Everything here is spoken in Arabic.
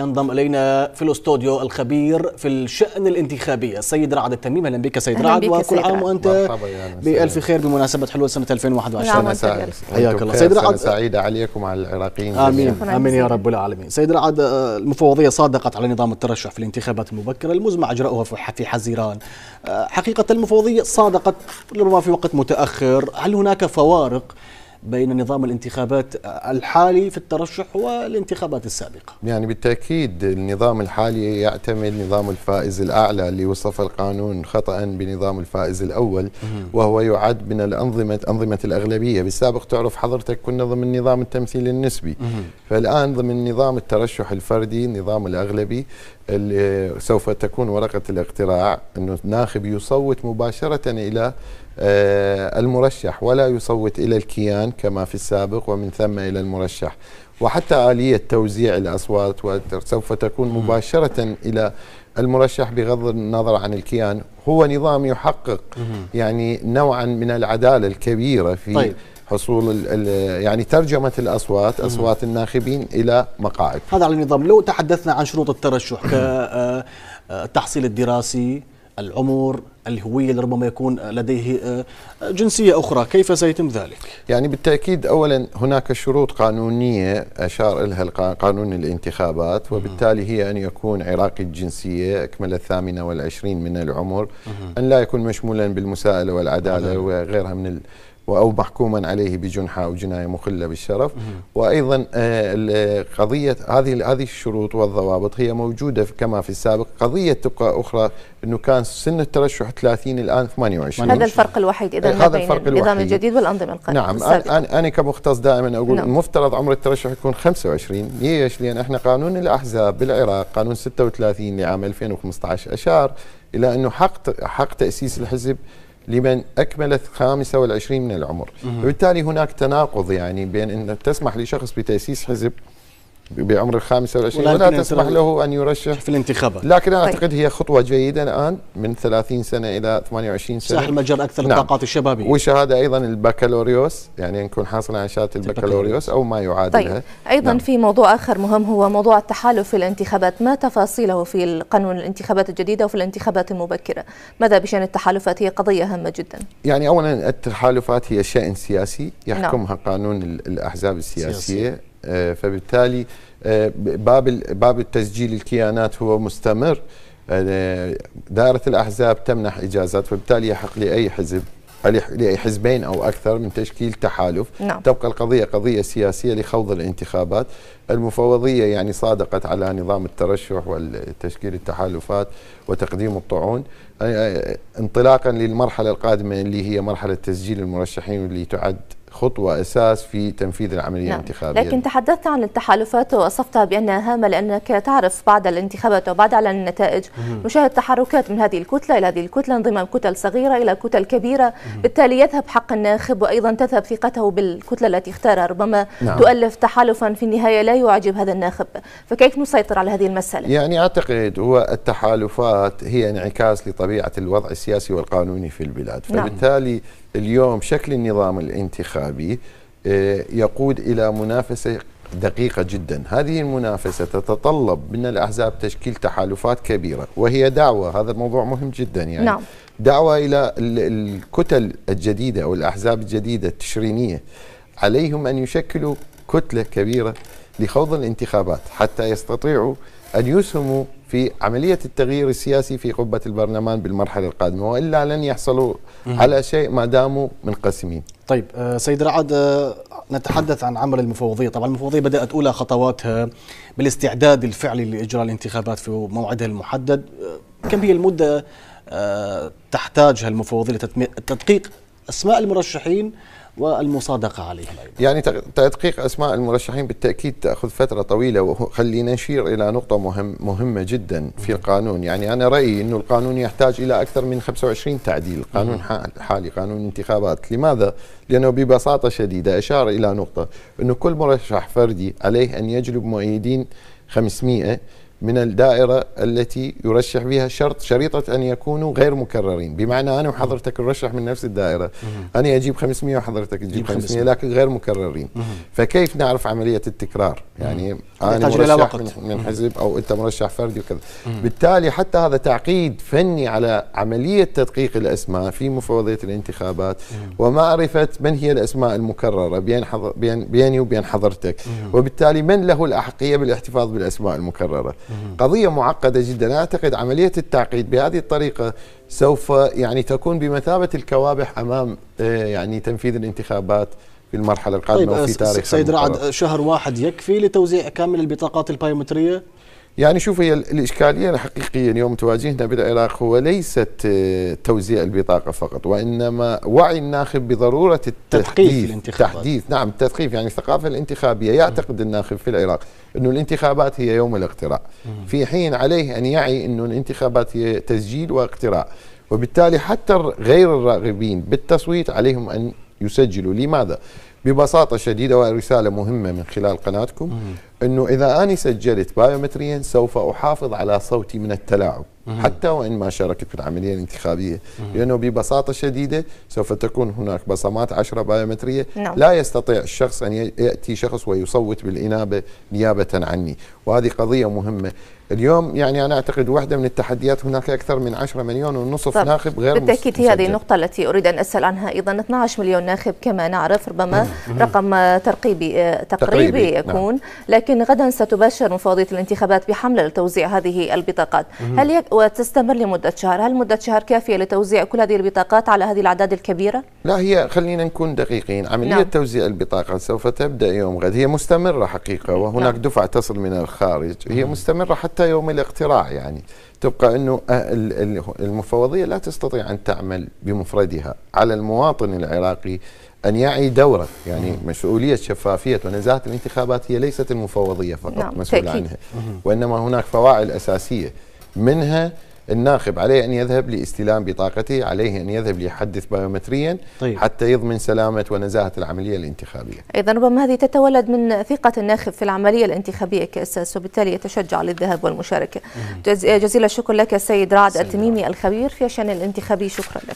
ينضم الينا في الاستوديو الخبير في الشان الانتخابي السيد رعد التميم اهلا بك سيد رعد وكل عام وانت بالف خير بمناسبه حلول سنه 2021 نعم، حياك الله سيد رعد سعيده عليكم وعلى العراقيين امين امين يا رب العالمين سيد رعد المفوضيه صادقت على نظام الترشح في الانتخابات المبكره المزمع اجراؤها في حزيران آه، حقيقه المفوضيه صادقت ربما في وقت متاخر هل هناك فوارق بين نظام الانتخابات الحالي في الترشح والانتخابات السابقة يعني بالتأكيد النظام الحالي يعتمد نظام الفائز الأعلى اللي وصف القانون خطأ بنظام الفائز الأول وهو يعد من الأنظمة أنظمة الأغلبية بالسابق تعرف حضرتك كنا ضمن نظام التمثيل النسبي فالآن ضمن نظام الترشح الفردي نظام الأغلبي اللي سوف تكون ورقة الاقتراع أنه الناخب يصوت مباشرة إلى آه، المرشح ولا يصوت إلى الكيان كما في السابق ومن ثم إلى المرشح وحتى آلية توزيع الأصوات سوف تكون مباشرة إلى المرشح بغض النظر عن الكيان هو نظام يحقق يعني نوعا من العدالة الكبيرة في طيب. حصول يعني ترجمه الاصوات اصوات الناخبين الى مقاعد هذا على النظام لو تحدثنا عن شروط الترشح كالتحصيل آه، آه، الدراسي العمر الهويه اللي ربما يكون لديه آه، جنسيه اخرى كيف سيتم ذلك يعني بالتاكيد اولا هناك شروط قانونيه اشار لها قانون الانتخابات وبالتالي هي ان يكون عراقي الجنسيه اكمل الثامنه والعشرين من العمر ان لا يكون مشمولا بالمساءله والعداله وغيرها من أو محكوما عليه بجنحة أو جناية مخلة بالشرف وأيضا آه، قضية هذه هذه الشروط والضوابط هي موجودة كما في السابق قضية تبقى أخرى أنه كان سن الترشح 30 الآن 28 هذا الفرق الوحيد إذا إيه، هذا الفرق الوحيد النظام الجديد والأنظمة القديمة نعم السابقة. أنا كمختص دائما أقول نعم. المفترض عمر الترشح يكون 25 ليش؟ لأن احنا قانون الأحزاب بالعراق قانون 36 لعام 2015 أشار إلى أنه حق حق تأسيس الحزب لمن أكمل 25 من العمر وبالتالي هناك تناقض يعني بين أن تسمح لشخص بتأسيس حزب بعمر ال 25 ولا تسمح له أن يرشح في الانتخابات لكن أنا أعتقد طيب. هي خطوة جيدة الآن من 30 سنة إلى 28 سنة ساحل مجال أكثر نعم. الطاقات الشبابية وشهادة أيضا البكالوريوس يعني نكون حاصل على شهادة البكالوريوس أو ما يعادلها طيب أيضا نعم. في موضوع آخر مهم هو موضوع التحالف في الانتخابات ما تفاصيله في القانون الانتخابات الجديدة وفي الانتخابات المبكرة ماذا بشأن التحالفات هي قضية هامة جدا يعني أولا التحالفات هي شأن سياسي يحكمها نعم. قانون الأحزاب السياسية سياسي. آه، فبالتالي آه، باب باب التسجيل الكيانات هو مستمر آه، دائرة الأحزاب تمنح إجازات فبالتالي يحق لأي حزب لأي حزبين أو أكثر من تشكيل تحالف نعم. تبقى القضية قضية سياسية لخوض الانتخابات المفوضية يعني صادقت على نظام الترشح وتشكيل التحالفات وتقديم الطعون انطلاقا للمرحلة القادمة اللي هي مرحلة تسجيل المرشحين واللي تعد خطوة أساس في تنفيذ العملية نعم. الانتخابية لكن تحدثت عن التحالفات ووصفتها بأنها هامة لأنك تعرف بعد الانتخابات وبعد أعلان النتائج نشاهد تحركات من هذه الكتلة إلى هذه الكتلة انضمام كتل صغيرة إلى كتل كبيرة مم. بالتالي يذهب حق الناخب وأيضا تذهب ثقته بالكتلة التي اختارها ربما نعم. تؤلف تحالفا في النهاية لا يعجب هذا الناخب فكيف نسيطر على هذه المسألة؟ يعني أعتقد هو التحالفات هي انعكاس لطبيعة الوضع السياسي والقانوني في البلاد نعم. فبالتالي نعم. اليوم شكل النظام الانتخابي آه، يقود الى منافسه دقيقة جدا هذه المنافسة تتطلب من الأحزاب تشكيل تحالفات كبيرة وهي دعوة هذا الموضوع مهم جدا يعني نعم. دعوة إلى الكتل الجديدة أو الأحزاب الجديدة التشرينية عليهم أن يشكلوا كتلة كبيرة لخوض الانتخابات حتى يستطيعوا أن يسهموا في عملية التغيير السياسي في قبة البرلمان بالمرحلة القادمة وإلا لن يحصلوا على شيء ما داموا منقسمين طيب آه، سيد رعد آه، نتحدث عن عمل المفوضية طبعا المفوضية بدأت أولى خطواتها بالاستعداد الفعلي لإجراء الانتخابات في موعدها المحدد آه، كم هي المدة تحتاجها المفوضية لتدقيق أسماء المرشحين والمصادقة عليهم أيضا. يعني تدقيق أسماء المرشحين بالتأكيد تأخذ فترة طويلة وخلينا نشير إلى نقطة مهم مهمة جدا في القانون يعني أنا رأيي أنه القانون يحتاج إلى أكثر من 25 تعديل القانون الحالي قانون الانتخابات لماذا؟ لأنه ببساطة شديدة أشار إلى نقطة أنه كل مرشح فردي عليه أن يجلب مؤيدين 500 من الدائرة التي يرشح فيها شرط شريطة أن يكونوا غير مكررين بمعنى أنا وحضرتك نرشح من نفس الدائرة أنا أجيب 500 وحضرتك تجيب 500 لكن غير مكررين فكيف نعرف عملية التكرار يعني أنا مرشح من, حزب أو أنت مرشح فردي وكذا بالتالي حتى هذا تعقيد فني على عملية تدقيق الأسماء في مفوضية الانتخابات ومعرفة من هي الأسماء المكررة بين بين بيني وبين حضرتك وبالتالي من له الأحقية بالاحتفاظ بالأسماء المكررة قضية معقدة جدا أعتقد عملية التعقيد بهذه الطريقة سوف يعني تكون بمثابة الكوابح أمام آه، يعني تنفيذ الانتخابات في المرحلة القادمة طيب وفي آه، تاريخ سيد رعد شهر واحد يكفي لتوزيع كامل البطاقات البايومترية؟ يعني شوف هي الإشكالية الحقيقية اليوم تواجهنا بالعراق هو ليست آه، توزيع البطاقة فقط وإنما وعي الناخب بضرورة التحديث تحديث نعم التثقيف يعني الثقافة الانتخابية يعتقد الناخب في العراق انه الانتخابات هي يوم الاقتراع في حين عليه ان يعي انه الانتخابات هي تسجيل واقتراع وبالتالي حتى غير الراغبين بالتصويت عليهم ان يسجلوا لماذا ببساطة شديدة ورسالة مهمة من خلال قناتكم انه اذا انا سجلت بايومتريا سوف احافظ على صوتي من التلاعب حتى وان ما شاركت في العمليه الانتخابيه لانه ببساطه شديده سوف تكون هناك بصمات عشرة بايومتريه نعم. لا يستطيع الشخص ان ياتي شخص ويصوت بالانابه نيابه عني وهذه قضيه مهمه اليوم يعني انا اعتقد واحده من التحديات هناك اكثر من 10 مليون ونصف ناخب غير بالتاكيد مسجل. هذه النقطه التي اريد ان اسال عنها ايضا 12 مليون ناخب كما نعرف ربما رقم ترقيبي آه، تقريبي, تقريبي يكون نعم. لكن لكن غدا ستباشر مفوضية الانتخابات بحملة لتوزيع هذه البطاقات هل يك... وتستمر لمدة شهر هل مدة شهر كافية لتوزيع كل هذه البطاقات على هذه الأعداد الكبيرة؟ لا هي خلينا نكون دقيقين عملية نعم. توزيع البطاقة سوف تبدأ يوم غد هي مستمرة حقيقة وهناك نعم. دفعة تصل من الخارج هي مستمرة حتى يوم الاقتراع يعني تبقى انه أه، المفوضيه لا تستطيع ان تعمل بمفردها، على المواطن العراقي ان يعي دوره، يعني مسؤوليه شفافيه ونزاهه الانتخابات هي ليست المفوضيه فقط نعم مسؤوله عنها، وانما هناك فواعل اساسيه منها الناخب عليه أن يذهب لاستلام بطاقته عليه أن يذهب ليحدث بيومتريا طيب. حتى يضمن سلامة ونزاهة العملية الانتخابية أيضا ربما هذه تتولد من ثقة الناخب في العملية الانتخابية كأساس وبالتالي يتشجع للذهاب والمشاركة جزيل الشكر لك السيد رعد التميمي الخبير في شأن الانتخابي شكرا لك